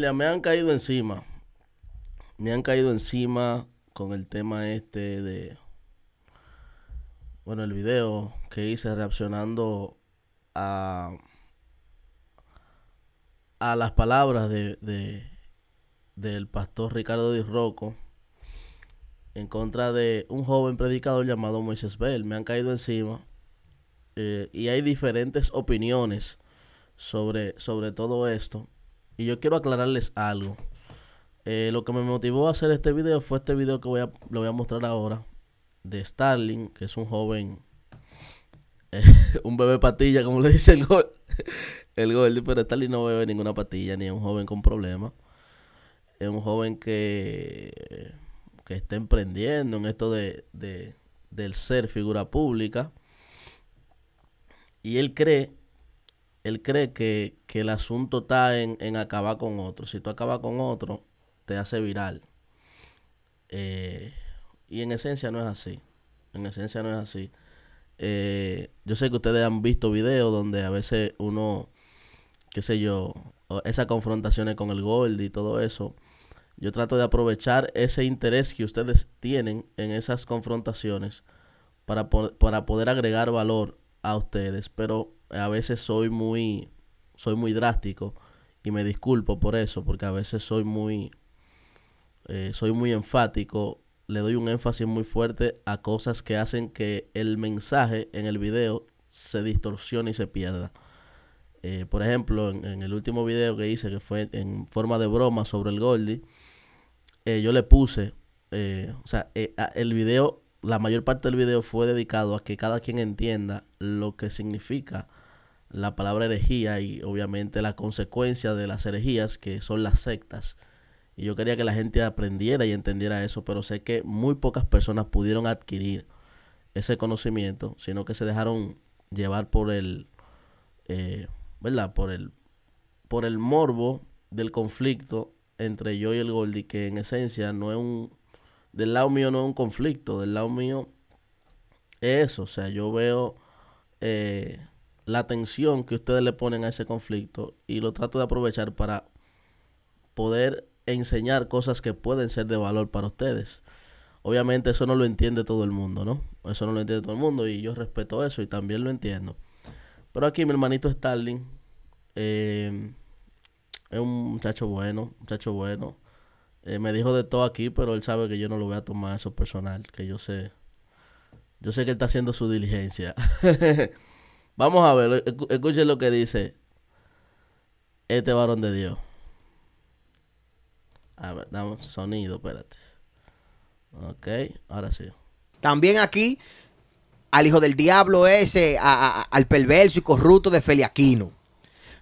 me han caído encima. Me han caído encima con el tema este de. Bueno, el video que hice reaccionando a. a las palabras de. del pastor Ricardo Di Rocco en contra de un joven predicador llamado Moisés Bell. Me han caído encima. Eh, y hay diferentes opiniones sobre, sobre todo esto. Y yo quiero aclararles algo. Eh, lo que me motivó a hacer este video fue este video que voy a, voy a mostrar ahora. De Starling, que es un joven. Eh, un bebé patilla, como le dice el gol. el gol, pero Starling no bebe ninguna patilla, ni es un joven con problemas. Es un joven que, que está emprendiendo en esto de, de, del ser figura pública. Y él cree él cree que, el asunto está en, acabar con otro. Si tú acabas con otro, te hace viral. Eh, y en esencia no es así. En esencia no es así. Eh, yo sé que ustedes han visto videos donde a veces uno, qué sé yo, esas confrontaciones con el Gold y todo eso. Yo trato de aprovechar ese interés que ustedes tienen en esas confrontaciones para, para poder agregar valor a ustedes. Pero a veces soy muy, soy muy drástico y me disculpo por eso, porque a veces soy muy, eh, soy muy enfático, le doy un énfasis muy fuerte a cosas que hacen que el mensaje en el video se distorsione y se pierda. Eh, por ejemplo, en, el último video que hice, que fue en forma de broma sobre el Goldie, eh, yo le puse, o sea, el video, la mayor parte del video fue dedicado a que cada quien entienda lo que significa la palabra herejía y obviamente la consecuencia de las herejías que son las sectas. Y yo quería que la gente aprendiera y entendiera eso, pero sé que muy pocas personas pudieron adquirir ese conocimiento, sino que se dejaron llevar por el, eh, ¿verdad? Por el, por el morbo del conflicto entre yo y el Goldi, que en esencia no es un, del lado mío no es un conflicto, del lado mío es eso, o sea, yo veo eh, la atención que ustedes le ponen a ese conflicto y lo trato de aprovechar para poder enseñar cosas que pueden ser de valor para ustedes. Obviamente eso no lo entiende todo el mundo, ¿no? Eso no lo entiende todo el mundo y yo respeto eso y también lo entiendo. Pero aquí mi hermanito Stalin eh, es un muchacho bueno, muchacho bueno. Eh, me dijo de todo aquí, pero él sabe que yo no lo voy a tomar eso personal, que yo sé. Yo sé que él está haciendo su diligencia. Vamos a ver, escuchen lo que dice este varón de Dios. A ver, damos sonido, espérate. Ok, ahora sí. También aquí al hijo del diablo ese, al perverso y corrupto de Feliaquino.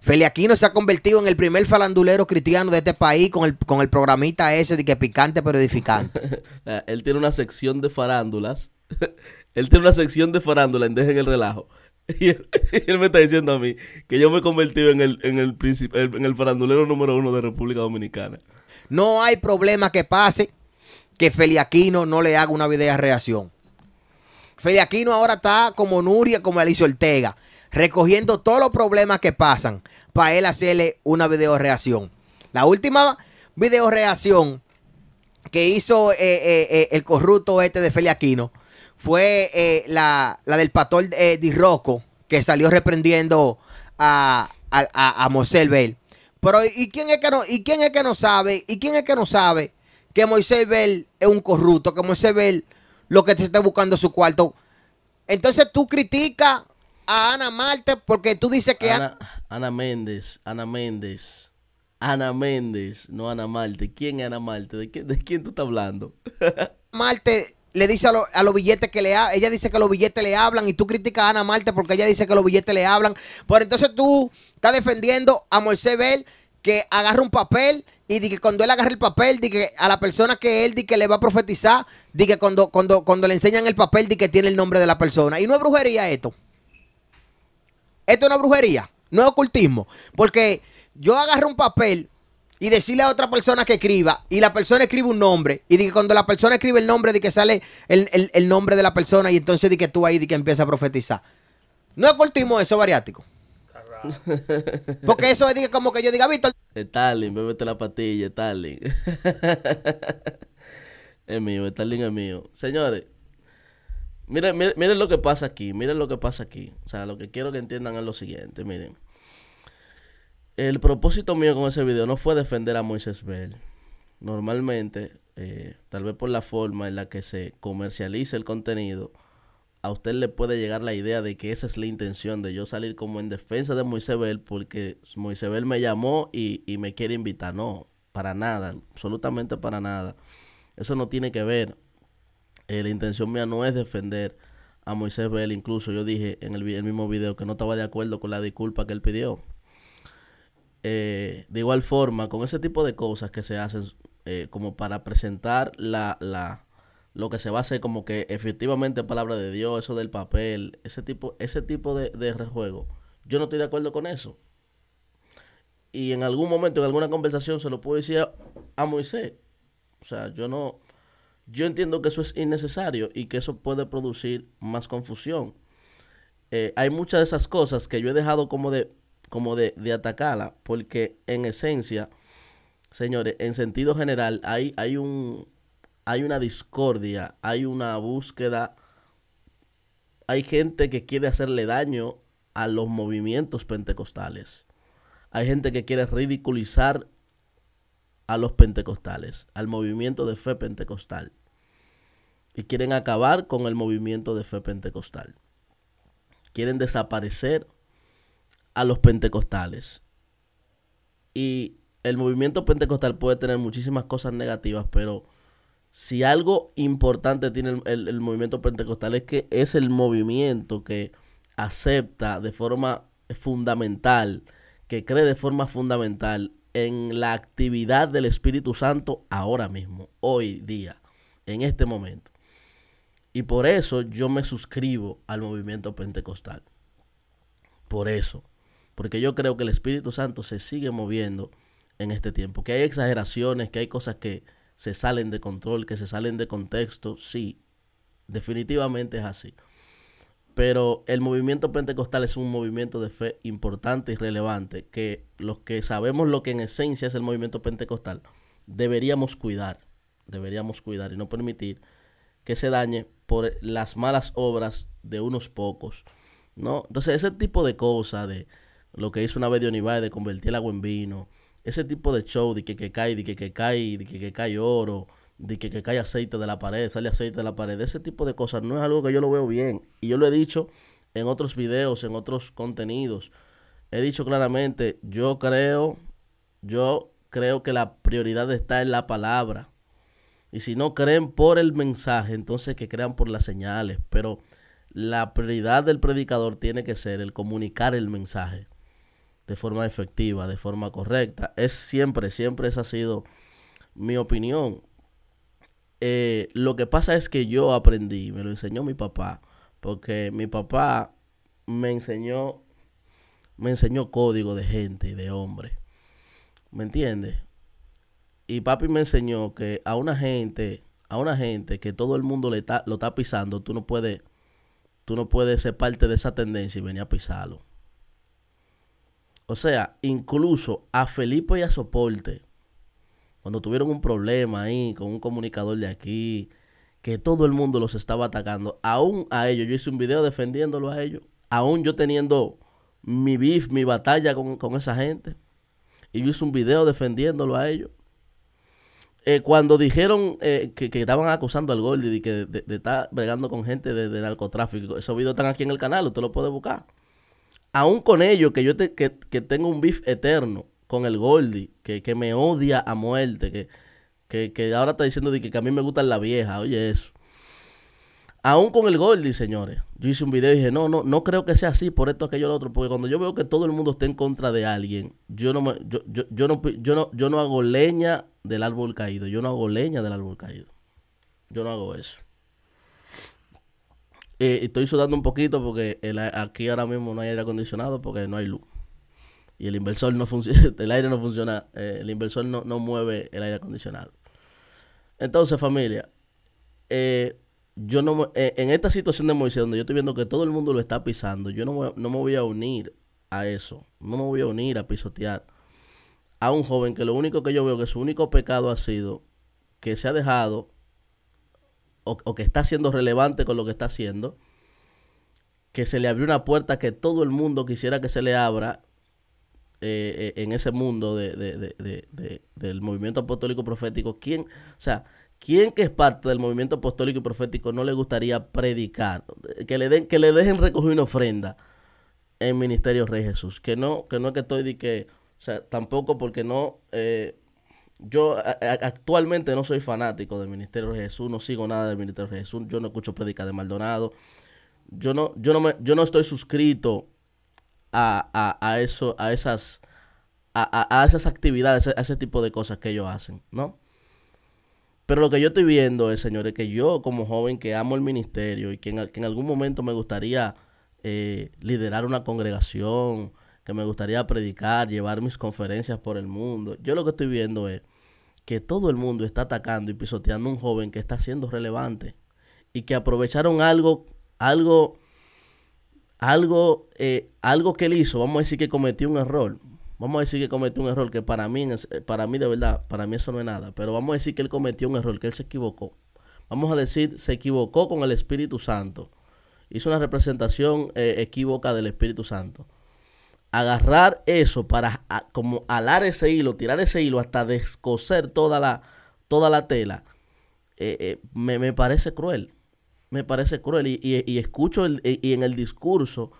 Feliaquino se ha convertido en el primer falandulero cristiano de este país con el, con el programita ese de que picante pero edificante. Ah, él tiene una sección de farándulas. Él tiene una sección de farándulas, dejen el relajo. Y él, me está diciendo a mí que yo me he convertido en el, en el, en el farandulero número uno de República Dominicana. No hay problema que pase que Feliaquino no le haga una video reacción. Feliaquino ahora está como Nuria, como Alicia Ortega, recogiendo todos los problemas que pasan para él hacerle una video reacción. La última video reacción que hizo eh, eh, eh, el corrupto este de Feliaquino fue eh, la, la, del pastor eh, Di que salió reprendiendo a, a, Moisés Bell. Pero ¿y quién, es que no, ¿y quién es que no sabe? ¿Y quién es que no sabe que Moisés Bell es un corrupto? Que Moisés Bell lo que te está buscando su cuarto. Entonces tú criticas a Ana Marte porque tú dices que... Ana, Ana Méndez, Ana Méndez. Ana Méndez, no Ana Marte. ¿Quién es Ana Marte? ¿De, de quién tú estás hablando? Marte le dice a, los billetes que le ha, ella dice que los billetes le hablan y tú criticas a Ana Marta porque ella dice que los billetes le hablan. Pero entonces tú estás defendiendo a Moisés Bell que agarra un papel y di que cuando él agarra el papel, di a la persona que él di que le va a profetizar, di que cuando, cuando, cuando le enseñan el papel, di que tiene el nombre de la persona. Y no es brujería esto. Esto no es brujería, no es ocultismo. Porque yo agarro un papel y decirle a otra persona que escriba y la persona escribe un nombre y cuando la persona escribe el nombre de que sale el, nombre de la persona y entonces de que tú ahí de que empieza a profetizar. No cortismo eso variático. Porque eso es como que yo diga, Víctor. Eh, Stalin, bébete la pastilla, Stalin. es mío, Stalin es mío. Señores, miren lo que pasa aquí, miren lo que pasa aquí. O sea, lo que quiero que entiendan es lo siguiente, miren el propósito mío con ese video no fue defender a Moisés Bell. Normalmente, eh, tal vez por la forma en la que se comercializa el contenido, a usted le puede llegar la idea de que esa es la intención de yo salir como en defensa de Moisés Bell porque Moisés Bell me llamó y, me quiere invitar. No, para nada, absolutamente para nada. Eso no tiene que ver. Eh, la intención mía no es defender a Moisés Bell. Incluso yo dije en el mismo video que no estaba de acuerdo con la disculpa que él pidió. Eh, de igual forma, con ese tipo de cosas que se hacen eh, como para presentar la, la, lo que se va a hacer como que efectivamente palabra de Dios, eso del papel, ese tipo, ese tipo de, de rejuego, yo no estoy de acuerdo con eso. Y en algún momento, en alguna conversación, se lo puedo decir a, Moisés. O sea, yo no... Yo entiendo que eso es innecesario y que eso puede producir más confusión. Eh, hay muchas de esas cosas que yo he dejado como de como de, de atacarla, porque en esencia, señores, en sentido general, hay, un, hay una discordia, hay una búsqueda, hay gente que quiere hacerle daño a los movimientos pentecostales. Hay gente que quiere ridiculizar a los pentecostales, al movimiento de fe pentecostal. Y quieren acabar con el movimiento de fe pentecostal. Quieren desaparecer a los pentecostales. Y el movimiento pentecostal puede tener muchísimas cosas negativas, pero si algo importante tiene el, movimiento pentecostal es que es el movimiento que acepta de forma fundamental, que cree de forma fundamental en la actividad del Espíritu Santo ahora mismo, hoy día, en este momento. Y por eso yo me suscribo al movimiento pentecostal. Por eso. Porque yo creo que el Espíritu Santo se sigue moviendo en este tiempo. Que hay exageraciones, que hay cosas que se salen de control, que se salen de contexto, sí, definitivamente es así. Pero el movimiento pentecostal es un movimiento de fe importante y relevante que los que sabemos lo que en esencia es el movimiento pentecostal deberíamos cuidar, deberíamos cuidar y no permitir que se dañe por las malas obras de unos pocos, ¿no? Entonces ese tipo de cosas de lo que hizo una vez de de convertir el agua en vino. Ese tipo de show de que, que cae, de que, que cae, de que, que cae oro, de que, que cae aceite de la pared, sale aceite de la pared. Ese tipo de cosas no es algo que yo lo veo bien. Y yo lo he dicho en otros videos, en otros contenidos. He dicho claramente, yo creo, yo creo que la prioridad está en la palabra. Y si no creen por el mensaje, entonces que crean por las señales. Pero la prioridad del predicador tiene que ser el comunicar el mensaje de forma efectiva, de forma correcta. Es siempre, siempre esa ha sido mi opinión. Eh, lo que pasa es que yo aprendí, me lo enseñó mi papá, porque mi papá me enseñó, me enseñó código de gente, y de hombre. ¿Me entiendes? Y papi me enseñó que a una gente, a una gente que todo el mundo le lo está pisando, tú no puedes, tú no puedes ser parte de esa tendencia y venir a pisarlo. O sea, incluso a Felipe y a Soporte, cuando tuvieron un problema ahí con un comunicador de aquí, que todo el mundo los estaba atacando, aún a ellos, yo hice un video defendiéndolo a ellos, aún yo teniendo mi beef, mi batalla con, esa gente, y yo hice un video defendiéndolo a ellos. Eh, cuando dijeron eh, que, estaban acusando al Goldie de que de, estar bregando con gente de, narcotráfico, esos videos están aquí en el canal, usted lo puede buscar aún con ello, que yo te, que, tengo un beef eterno con el Goldie, que, que me odia a muerte, que, que, ahora está diciendo de que, a mí me gusta la vieja, oye eso. Aún con el Goldie, señores, yo hice un video y dije, no, no, no creo que sea así por esto, aquello, lo otro, porque cuando yo veo que todo el mundo está en contra de alguien, yo no, yo, yo, no, yo no hago leña del árbol caído, yo no hago leña del árbol caído, yo no hago eso. Eh, estoy sudando un poquito porque aquí ahora mismo no hay aire acondicionado porque no hay luz. Y el inversor no funciona, el aire no funciona, eh, el inversor no, no, mueve el aire acondicionado. Entonces, familia, eh, yo no en esta situación de Moisés, donde yo estoy viendo que todo el mundo lo está pisando, yo no, no me voy a unir a eso. No me voy a unir a pisotear a un joven que lo único que yo veo que su único pecado ha sido que se ha dejado o, que está siendo relevante con lo que está haciendo, que se le abrió una puerta que todo el mundo quisiera que se le abra eh, eh, en ese mundo de, del movimiento apostólico profético, ¿quién, o sea, quién que es parte del movimiento apostólico y profético no le gustaría predicar? Que le, den, que le dejen recoger una ofrenda en Ministerio Rey Jesús. Que no, que no es que estoy de que, o sea, tampoco porque no eh, yo actualmente no soy fanático del Ministerio de Jesús, no sigo nada del Ministerio de Jesús, yo no escucho prédica de Maldonado, yo no, yo no, me, yo no estoy suscrito a, eso, a esas, a, esas actividades, a ese tipo de cosas que ellos hacen, ¿no? Pero lo que yo estoy viendo es, señores, que yo como joven que amo el ministerio y que en, algún momento me gustaría eh, liderar una congregación, que me gustaría predicar, llevar mis conferencias por el mundo. Yo lo que estoy viendo es que todo el mundo está atacando y pisoteando a un joven que está siendo relevante y que aprovecharon algo, algo, algo, eh, algo que él hizo. Vamos a decir que cometió un error. Vamos a decir que cometió un error que para mí, eh, para mí de verdad, para mí eso no es nada. Pero vamos a decir que él cometió un error, que él se equivocó. Vamos a decir, se equivocó con el Espíritu Santo. Hizo una representación equivoca eh, equívoca del Espíritu Santo agarrar eso para como alar ese hilo, tirar ese hilo hasta descoser toda la, toda la tela, eh, eh, me, parece cruel. Me parece cruel. Y, escucho eh, y en el discurso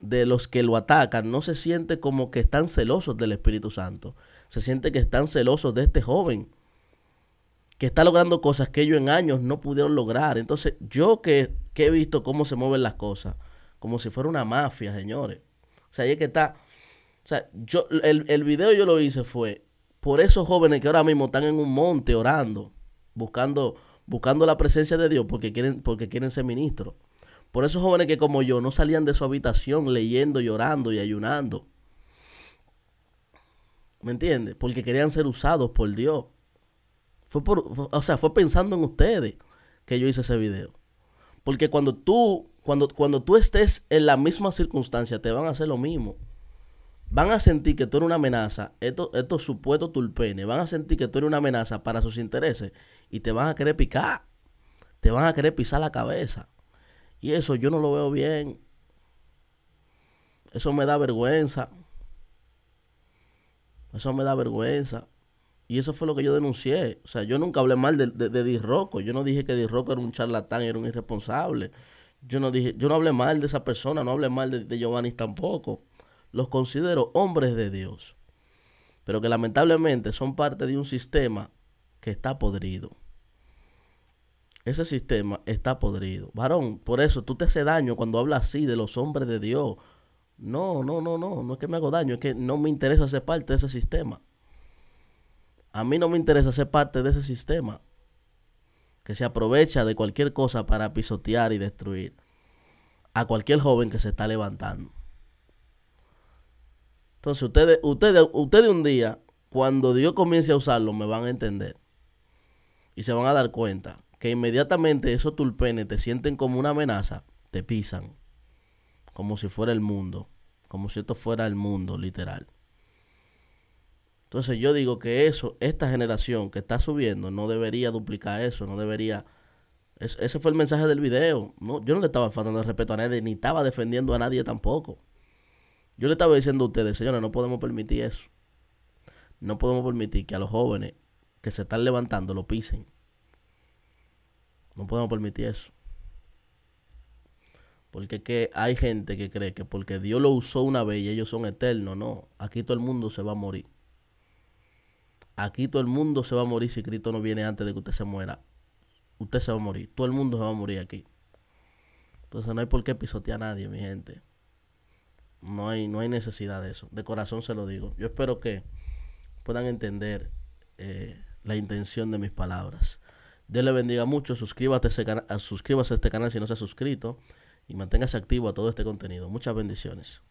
de los que lo atacan, no se siente como que están celosos del Espíritu Santo. Se siente que están celosos de este joven que está logrando cosas que ellos en años no pudieron lograr. Entonces, yo que, que he visto cómo se mueven las cosas, como si fuera una mafia, señores. O sea, es que está. O sea, yo, el, el video yo lo hice fue por esos jóvenes que ahora mismo están en un monte orando, buscando, buscando la presencia de Dios porque quieren, porque quieren ser ministros. Por esos jóvenes que como yo no salían de su habitación leyendo, llorando y ayunando. ¿Me entiendes? Porque querían ser usados por Dios. Fue por, o sea, fue pensando en ustedes que yo hice ese video. Porque cuando tú cuando, cuando tú estés en la misma circunstancia, te van a hacer lo mismo. Van a sentir que tú eres una amenaza, estos esto supuestos tulpenes, van a sentir que tú eres una amenaza para sus intereses y te van a querer picar, te van a querer pisar la cabeza. Y eso yo no lo veo bien. Eso me da vergüenza. Eso me da vergüenza. Y eso fue lo que yo denuncié. O sea, yo nunca hablé mal de, de, de Disroco. Yo no dije que Disroco era un charlatán, era un irresponsable. Yo no dije, yo no hablé mal de esa persona, no hablé mal de, Giovanni tampoco. Los considero hombres de Dios. Pero que lamentablemente son parte de un sistema que está podrido. Ese sistema está podrido. Varón, por eso tú te haces daño cuando hablas así de los hombres de Dios. No, no, no, no. No es que me hago daño, es que no me interesa ser parte de ese sistema. A mí no me interesa ser parte de ese sistema que se aprovecha de cualquier cosa para pisotear y destruir a cualquier joven que se está levantando. Entonces ustedes, ustedes, ustedes un día, cuando Dios comience a usarlo, me van a entender. Y se van a dar cuenta que inmediatamente esos tulpenes te sienten como una amenaza, te pisan. Como si fuera el mundo. Como si esto fuera el mundo, literal. Entonces yo digo que eso, esta generación que está subiendo, no debería duplicar eso, no debería... ese fue el mensaje del video. yo no le estaba faltando respeto a nadie, ni estaba defendiendo a nadie tampoco. Yo le estaba diciendo a ustedes, señores, no podemos permitir eso. No podemos permitir que a los jóvenes que se están levantando lo pisen. No podemos permitir eso. Porque que hay gente que cree que porque Dios lo usó una vez y ellos son eternos, no. Aquí todo el mundo se va a morir. Aquí todo el mundo se va a morir si Cristo no viene antes de que usted se muera. Usted se va a morir. Todo el mundo se va a morir aquí. Entonces no hay por qué pisotear a nadie, mi gente. No hay, no hay necesidad de eso. De corazón se lo digo. Yo espero que puedan entender eh, la intención de mis palabras. Dios le bendiga mucho. Suscríbete a, suscríbase a este canal si no se ha suscrito. Y manténgase activo a todo este contenido. Muchas bendiciones.